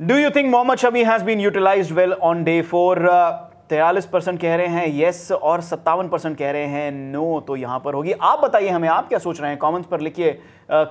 do you think Mohammed Shami has been utilise well on day four तेरालीस percent कह रहे हैं येस yes, और सत्तावन परसेंट कह रहे हैं नो no, तो यहां पर होगी आप बताइए हमें आप क्या सोच रहे हैं कॉमेंट्स पर लिखिए uh,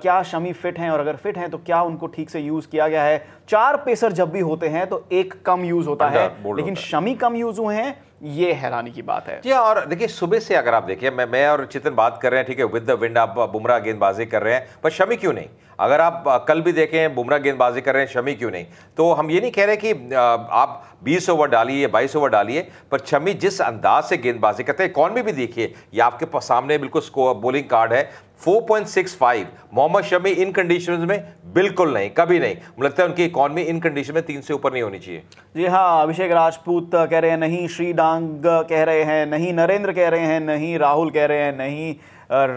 क्या शमी फिट हैं और अगर फिट हैं तो क्या उनको ठीक से यूज़ किया गया है चार पेसर जब भी होते हैं तो एक कम यूज़ होता है लेकिन होता शमी कम यूज़ हुए हैं ये हैरानी की बात है जी हाँ, और देखिए सुबह से अगर आप देखिए मैं मैं और चितन बात कर रहे हैं ठीक है विद द विंड आप बुमराह गेंदबाजी कर रहे हैं पर शमी क्यों नहीं अगर आप कल भी देखें बुमराह गेंदबाजी कर रहे हैं शमी क्यों नहीं तो हम ये नहीं कह रहे कि आप 20 ओवर डालिए 22 ओवर डालिए पर शमी जिस अंदाज से गेंदबाजी करते हैं इकॉनमी भी देखिए ये आपके सामने बिल्कुल स्कोर बोलिंग कार्ड है 4.65 मोहम्मद शमी इन कंडीशन में बिल्कुल नहीं कभी नहीं लगता है उनकी इकॉनमी इन कंडीशन में तीन से ऊपर नहीं होनी चाहिए जी हाँ अभिषेक राजपूत कह रहे हैं नहीं श्री डांग कह रहे हैं नहीं नरेंद्र कह रहे हैं नहीं राहुल कह रहे हैं नहीं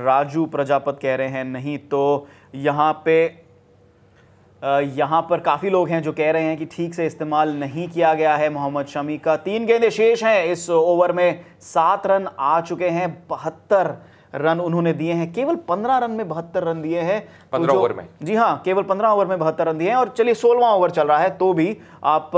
राजू प्रजापत कह रहे हैं नहीं तो यहाँ पे यहाँ पर काफ़ी लोग हैं जो कह रहे हैं कि ठीक से इस्तेमाल नहीं किया गया है मोहम्मद शमी का तीन गेंदे शेष हैं इस ओवर में सात रन आ चुके हैं बहत्तर रन उन्होंने दिए हैं केवल पंद्रह रन में बहत्तर रन दिए हैं पंद्रह ओवर में जी हाँ केवल पंद्रह ओवर में बहत्तर रन दिए हैं और चलिए सोलवा ओवर चल रहा है तो भी आप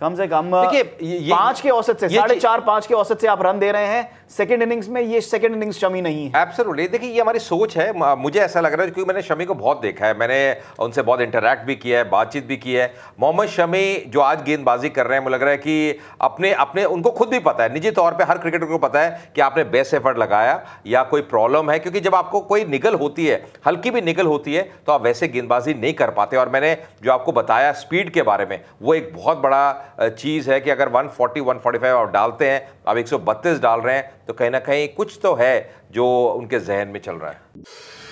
कम से कम पांच के औसत से साढ़े चार पांच के औसत से आप रन दे रहे हैं सेकंड इनिंग्स में ये सेकंड इनिंग्स शमी नहीं है एब्सोल्युटली देखिए ये हमारी सोच है मुझे ऐसा लग रहा है क्योंकि मैंने शमी को बहुत देखा है मैंने उनसे बहुत इंटरेक्ट भी किया है बातचीत भी की है मोहम्मद शमी जो आज गेंदबाजी कर रहे हैं मुझे लग रहा है कि अपने अपने उनको खुद भी पता है निजी तौर पर हर क्रिकेटर को पता है कि आपने बेस्ट एफर्ट लगाया या कोई प्रॉब्लम है क्योंकि जब आपको कोई निगल होती है हल्की भी निगल होती है तो आप वैसे गेंदबाजी नहीं कर पाते और मैंने जो आपको बताया स्पीड के बारे में वो एक बहुत बड़ा चीज़ है कि अगर 140 145 आप डालते हैं आप 132 डाल रहे हैं तो कहीं ना कहीं कुछ तो है जो उनके जहन में चल रहा है